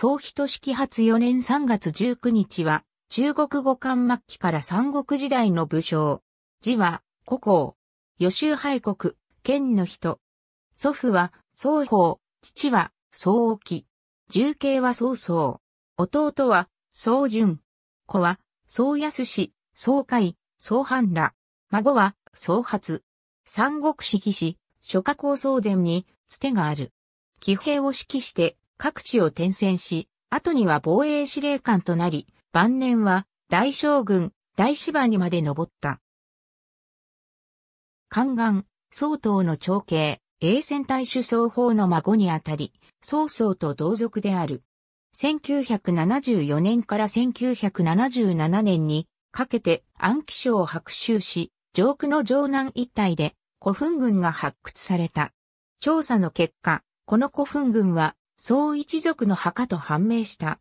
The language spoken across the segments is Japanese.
総人式発4年3月19日は、中国語漢末期から三国時代の武将。字は、古公。予習敗国、県の人。祖父は、宗宝、父は、宗沖。重慶は宗宗。弟は、宗淳。子は、宗安氏、宗海、宗藩ら。孫は、宗発。三国式義士、諸家高宗伝に、つてがある。騎兵を指揮して、各地を転戦し、後には防衛司令官となり、晩年は大将軍、大芝にまで登った。宦官、曹東の長兄、永戦隊主総法の孫にあたり、曹操と同族である。1974年から1977年にかけて安徽省を白州し、上空の城南一帯で古墳群が発掘された。調査の結果、この古墳群は宋一族の墓と判明した。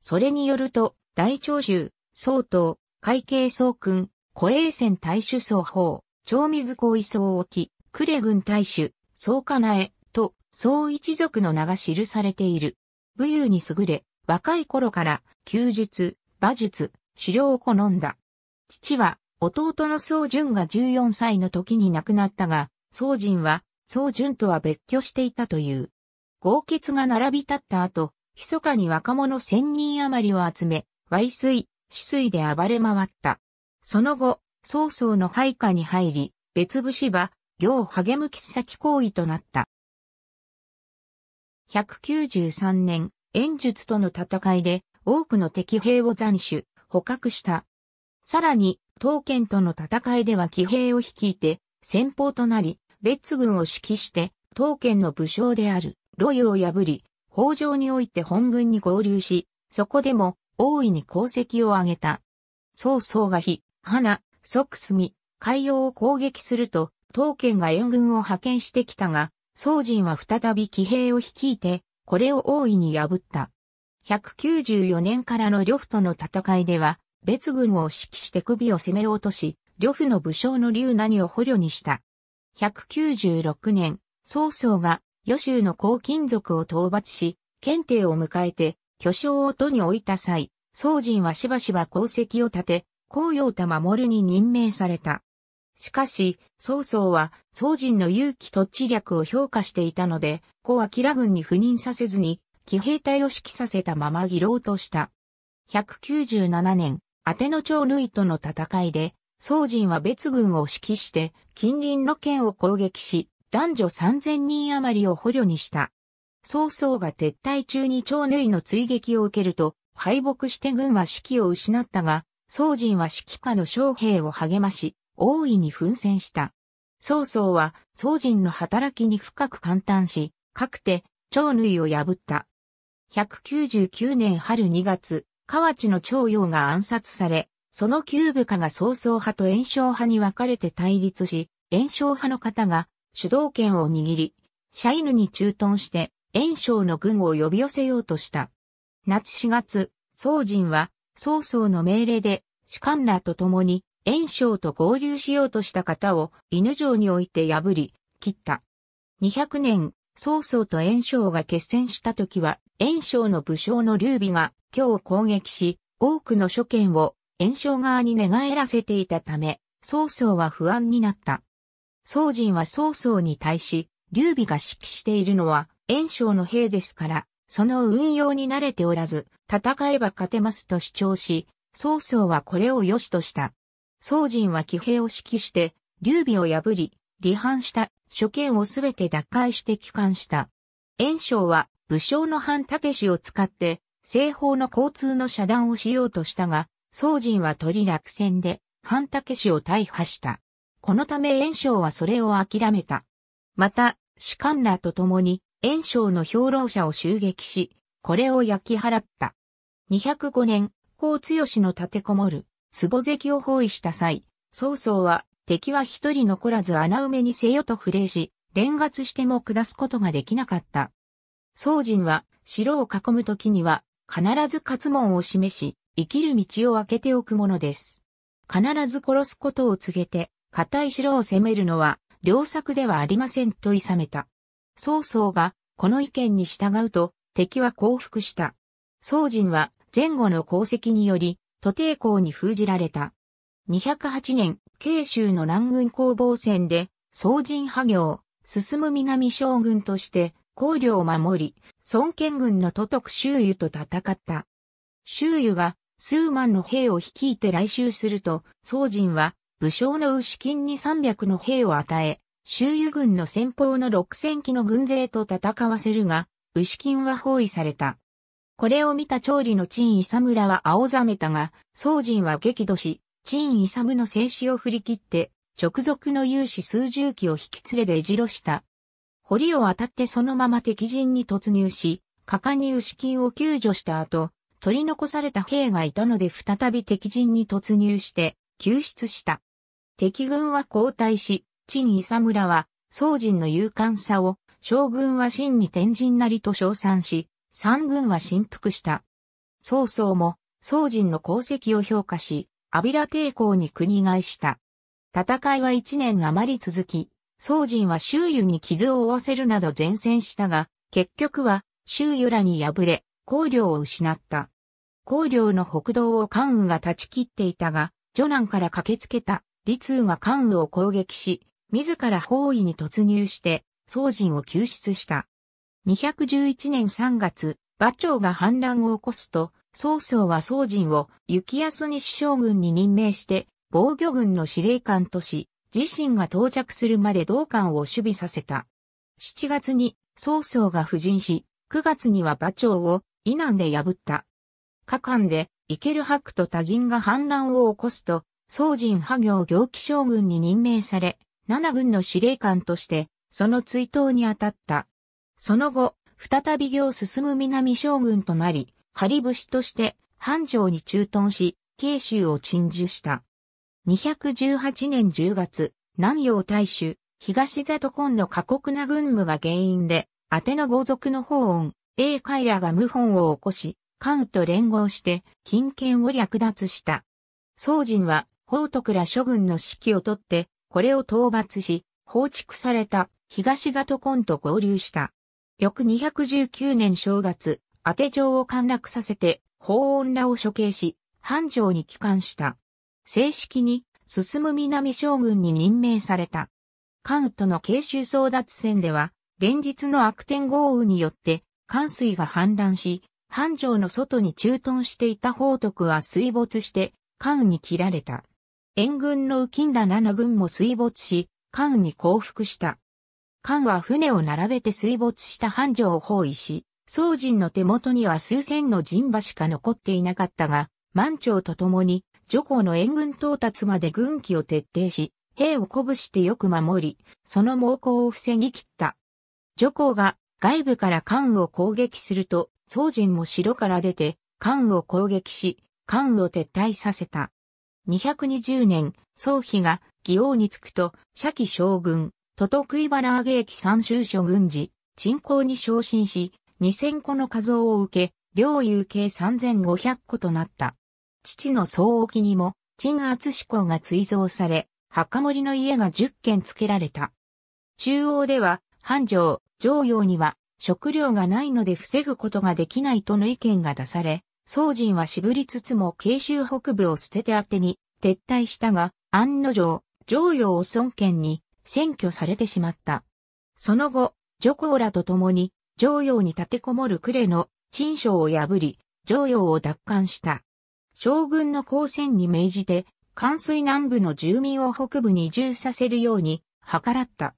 それによると、大長州、宋統、海計宋君、古衛船大衆総法、長水公位総沖、呉軍大衆、宋かなえ、と、宋一族の名が記されている。武勇に優れ、若い頃から、弓術、馬術、狩猟を好んだ。父は、弟の宋淳が14歳の時に亡くなったが、宋人は、宋淳とは別居していたという。豪傑が並び立った後、密かに若者千人余りを集め、歪水、死水で暴れ回った。その後、曹操の配下に入り、別士は、行励む喫先行為となった。193年、演術との戦いで多くの敵兵を斬首、捕獲した。さらに、刀剣との戦いでは騎兵を率いて、先方となり、別軍を指揮して、刀剣の武将である。ロイを破り、北条において本軍に合流し、そこでも大いに功績を挙げた。曹操が火、花、即隅、海洋を攻撃すると、刀剣が援軍を派遣してきたが、曹人は再び騎兵を率いて、これを大いに破った。194年からの呂布との戦いでは、別軍を指揮して首を攻め落とし、呂布の武将の竜何を捕虜にした。196年、曹操が余州の黄金族を討伐し、検定を迎えて、巨匠を都に置いた際、宗人はしばしば功績を立て、高陽太守に任命された。しかし、曹操は、宗人の勇気と知略を評価していたので、子は吉良軍に赴任させずに、騎兵隊を指揮させたまま議論とした。197年、宛の長町類との戦いで、宗人は別軍を指揮して、近隣の県を攻撃し、男女3000人余りを捕虜にした。曹操が撤退中に長縫の追撃を受けると、敗北して軍は指揮を失ったが、曹仁は指揮下の将兵を励まし、大いに奮戦した。曹操は曹仁の働きに深く感嘆し、かくて長縫を破った。199年春2月、河内の長陽が暗殺され、その旧部下が曹操派と炎章派に分かれて対立し、炎章派の方が主導権を握り、シャイヌに駐屯して、炎章の軍を呼び寄せようとした。夏4月、宋人は、曹操の命令で、主官らと共に、炎章と合流しようとした方を、犬城において破り、切った。200年、曹操と炎章が決戦した時は、炎章の武将の劉備が、今日攻撃し、多くの諸剣を、炎章側に寝返らせていたため、曹操は不安になった。宗人は曹操に対し、劉備が指揮しているのは、炎章の兵ですから、その運用に慣れておらず、戦えば勝てますと主張し、曹操はこれを良しとした。宋人は騎兵を指揮して、劉備を破り、離反した諸剣をすべて奪回して帰還した。炎章は武将の反武氏を使って西方の交通の遮断をしようとしたが、宋人は取り落選で反武氏を大破した。このため炎章はそれを諦めた。また、士官らと共に炎章の兵糧者を襲撃し、これを焼き払った。205年、高強の立てこもる、壺関を包囲した際、曹操は敵は一人残らず穴埋めにせよと触れし、連合しても下すことができなかった。曹人は城を囲む時には必ず活門を示し、生きる道を開けておくものです。必ず殺すことを告げて、硬い城を攻めるのは、良策ではありませんと諌めた。曹操が、この意見に従うと、敵は降伏した。曹仁は、前後の功績により、都抵抗に封じられた。208年、慶州の南軍攻防戦で、曹仁派行、進む南将軍として、公領を守り、孫権軍の都督周瑜と戦った。周瑜が、数万の兵を率いて来襲すると、曹仁は、武将の牛金に300の兵を与え、周遊軍の先方の6000機の軍勢と戦わせるが、牛金は包囲された。これを見た調理の陳勇村は青ざめたが、宗人は激怒し、陳勇の制止を振り切って、直属の勇士数十機を引き連れで出ろした。堀を渡ってそのまま敵陣に突入し、果敢に牛金を救助した後、取り残された兵がいたので再び敵陣に突入して、救出した。敵軍は後退し、地に伊村は、宋人の勇敢さを、将軍は真に天神なりと称賛し、三軍は振幅した。曹操も、宋人の功績を評価し、阿弥陀抵抗に国返した。戦いは一年余り続き、宋人は周囲に傷を負わせるなど前線したが、結局は周囲らに敗れ、公領を失った。公領の北道を関羽が断ち切っていたが、序南から駆けつけた李通が関羽を攻撃し、自ら包囲に突入して、宋人を救出した。211年3月、馬長が反乱を起こすと、曹操は宋人を雪安西将軍に任命して、防御軍の司令官とし、自身が到着するまで同官を守備させた。7月に曹操が布陣し、9月には馬長を以南で破った。下関で、イケルハクと多銀が反乱を起こすと、宋人派行行基将軍に任命され、七軍の司令官として、その追悼に当たった。その後、再び行進む南将軍となり、仮節として、繁盛に駐屯し、慶州を鎮守した。218年10月、南洋大衆、東と今の過酷な軍務が原因で、宛ての豪族の法恩、英海らが謀反を起こし、関羽と連合して、金権を略奪した。宋人は、宝徳ら諸軍の指揮をとって、これを討伐し、放逐された東里根と合流した。翌219年正月、当て城を陥落させて、法恩らを処刑し、繁盛に帰還した。正式に、進む南将軍に任命された。関との慶州争奪戦では、連日の悪天豪雨によって、関水が氾濫し、繁盛の外に駐屯していた宝徳は水没して、関に切られた。援軍のきんら7軍も水没し、関に降伏した。関は船を並べて水没した繁盛を包囲し、宋人の手元には数千の陣馬しか残っていなかったが、満潮と共に、徐行の援軍到達まで軍機を徹底し、兵を鼓舞してよく守り、その猛攻を防ぎ切った。徐行が外部から関を攻撃すると、宋人も城から出て、関を攻撃し、関を撤退させた。220年、宗妃が義王に着くと、社記将軍、都徳茨上駅三州諸軍事、鎮行に昇進し、2000個の数を受け、領有計3500個となった。父の総沖にも、鎮厚志向が追贈され、墓守の家が10軒付けられた。中央では、繁盛、常用には、食料がないので防ぐことができないとの意見が出され、宋人は渋りつつも慶州北部を捨ててあてに撤退したが、案の定、上陽を孫権に占拠されてしまった。その後、女皇らと共に、上陽に立てこもる呉の陳将を破り、上陽を奪還した。将軍の交戦に命じて、関水南部の住民を北部に移住させるように、計らった。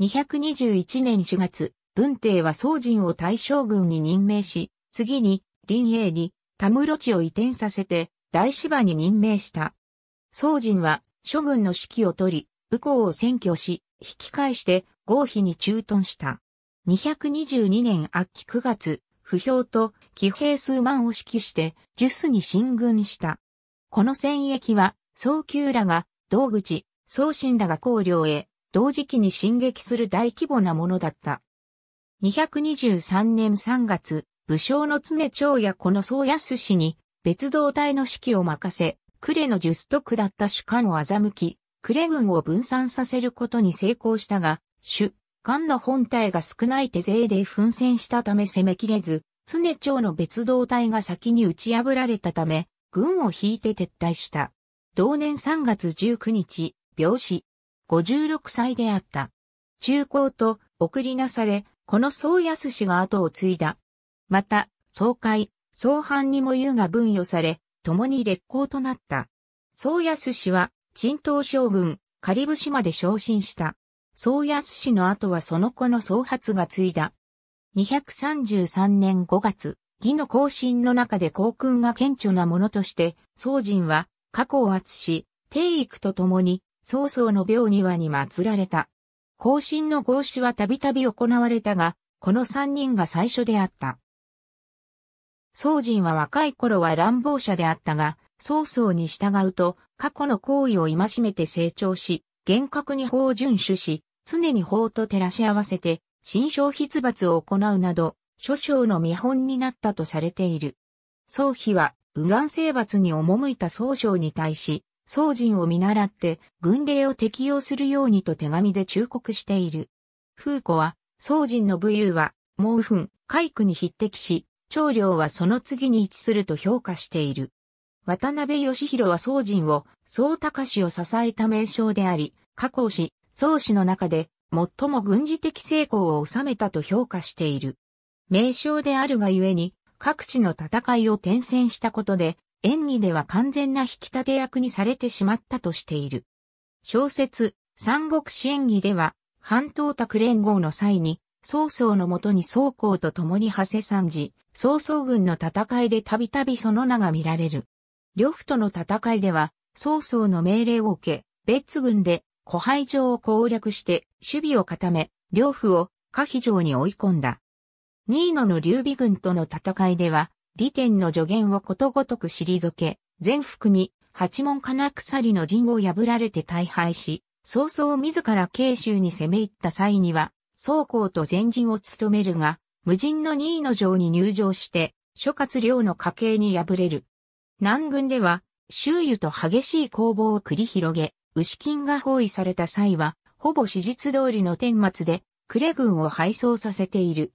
221年4月、文帝は宋人を大将軍に任命し、次に、林英に田室地を移転させて、大芝に任命した。宗人は、諸軍の指揮を取り、右行を占拠し、引き返して、合否に駐屯した。222年秋9月、不評と騎兵数万を指揮して、十ュに進軍した。この戦役は、宋急らが、道口、宗信らが高領へ、同時期に進撃する大規模なものだった。223年3月、武将の常長やこの宗安氏に、別動隊の指揮を任せ、呉の術と下った主官を欺き、呉軍を分散させることに成功したが、主、官の本体が少ない手勢で奮戦したため攻めきれず、常長の別動隊が先に打ち破られたため、軍を引いて撤退した。同年3月19日、病死。56歳であった。中高と送りなされ、この宗安氏が後を継いだ。また、総会、総藩にも優が分与され、共に劣行となった。宗安氏は、陳東将軍、カリブ島で昇進した。宗安氏の後はその子の総発が継いだ。233年5月、義の行進の中で航君が顕著なものとして、総人は、過去を厚し、帝育と共に、曹操の病庭に祀られた。行進の合祀はたびたび行われたが、この三人が最初であった。宗人は若い頃は乱暴者であったが、曹操に従うと、過去の行為を戒めて成長し、厳格に法を遵守し、常に法と照らし合わせて、新章筆罰を行うなど、諸将の見本になったとされている。宋妃は、右岸征伐に赴いた宋将に対し、宋人を見習って、軍令を適用するようにと手紙で忠告している。風子は、宋人の武勇は、毛粉、海区に匹敵し、長領はその次に位置すると評価している。渡辺義弘は宗人を、宗隆氏を支えた名称であり、加工氏、宗氏の中で、最も軍事的成功を収めたと評価している。名称であるがゆえに、各地の戦いを転戦したことで、演技では完全な引き立て役にされてしまったとしている。小説、三国志演義では、半島卓連合の際に、曹操のもとに曹公と共に長谷参事、曹操軍の戦いでたびたびその名が見られる。呂布との戦いでは、曹操の命令を受け、別軍で湖廃城を攻略して守備を固め、両夫を下非城に追い込んだ。新野の劉備軍との戦いでは、利天の助言をことごとく退け、全服に八門金鎖の陣を破られて大敗し、曹操自ら慶州に攻め入った際には、曹公と前陣を務めるが、無人の2位の城に入城して、諸葛亮の家系に敗れる。南軍では、周囲と激しい攻防を繰り広げ、牛金が包囲された際は、ほぼ史実通りの天末で、呉軍を敗走させている。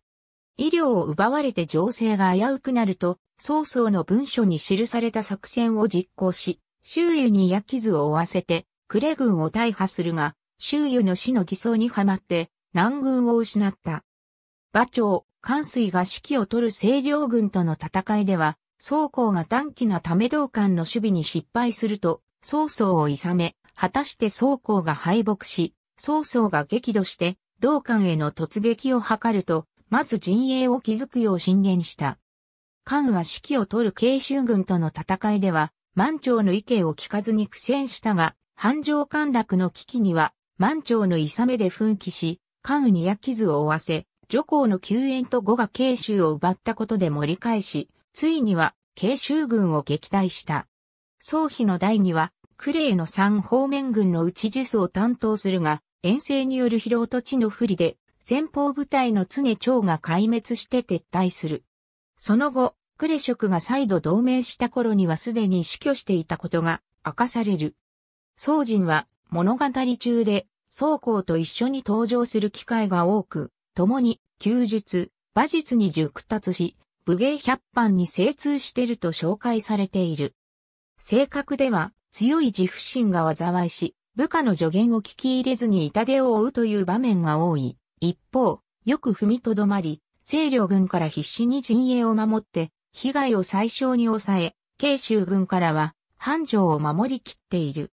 医療を奪われて情勢が危うくなると、曹操の文書に記された作戦を実行し、周囲にき傷を負わせて、呉軍を大破するが、周囲の死の偽装にはまって、南軍を失った。馬長、関水が指揮を取る清涼軍との戦いでは、曹公が短期なため道館の守備に失敗すると、曹操をさめ、果たして曹公が敗北し、曹操が激怒して、道館への突撃を図ると、まず陣営を築くよう進言した。関が指揮を取る慶州軍との戦いでは、満長の意見を聞かずに苦戦したが、繁盛陥落の危機には、満長の諌めで奮起し、関にに矢傷を負わせ、女皇の救援と後が慶州を奪ったことで盛り返し、ついには慶州軍を撃退した。総妃の代には、クレイの三方面軍の内術を担当するが、遠征による疲労と地の不利で、前方部隊の常長が壊滅して撤退する。その後、クレ職が再度同盟した頃にはすでに死去していたことが明かされる。宗人は物語中で宗公と一緒に登場する機会が多く、共に、休日、馬術に熟達し、武芸百般に精通していると紹介されている。性格では、強い自負心が災いし、部下の助言を聞き入れずに痛手を負うという場面が多い。一方、よく踏みとどまり、清涼軍から必死に陣営を守って、被害を最小に抑え、慶州軍からは、繁盛を守りきっている。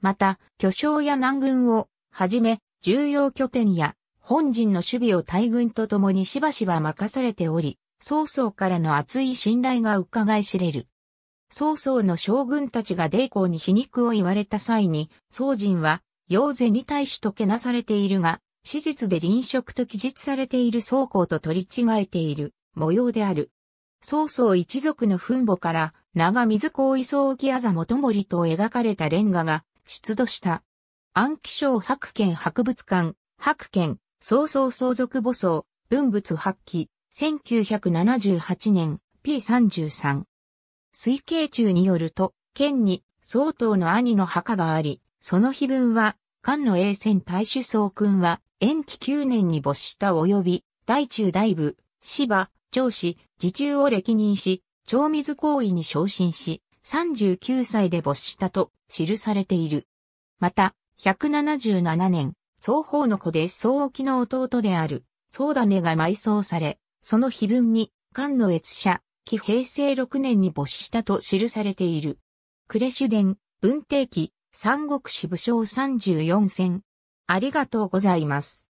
また、巨匠や南軍を、はじめ、重要拠点や本陣の守備を大軍と共にしばしば任されており、曹操からの厚い信頼が伺い知れる。曹操の将軍たちが霊光に皮肉を言われた際に、曹仁は、陽勢に対しとけなされているが、史実で臨職と記述されている曹公と取り違えている模様である。曹操一族の墳墓から、長水公位曹沖あざ元森と描かれたレンガが出土した。安徽省白県博物館、白県、曹操相続母相、文物発揮、1978年 P33。推計中によると、県に相当の兄の墓があり、その碑文は、菅の永仙大衆宗君は、延期9年に没した及び、大中大部、芝、上司、自中を歴任し、長水行為に昇進し、39歳で没したと記されている。また、177年、双方の子で双沖の弟である、宗種が埋葬され、その碑文に、漢の越者、紀平成6年に没したと記されている。クレシュ伝、文帝期、三国志武将34戦。ありがとうございます。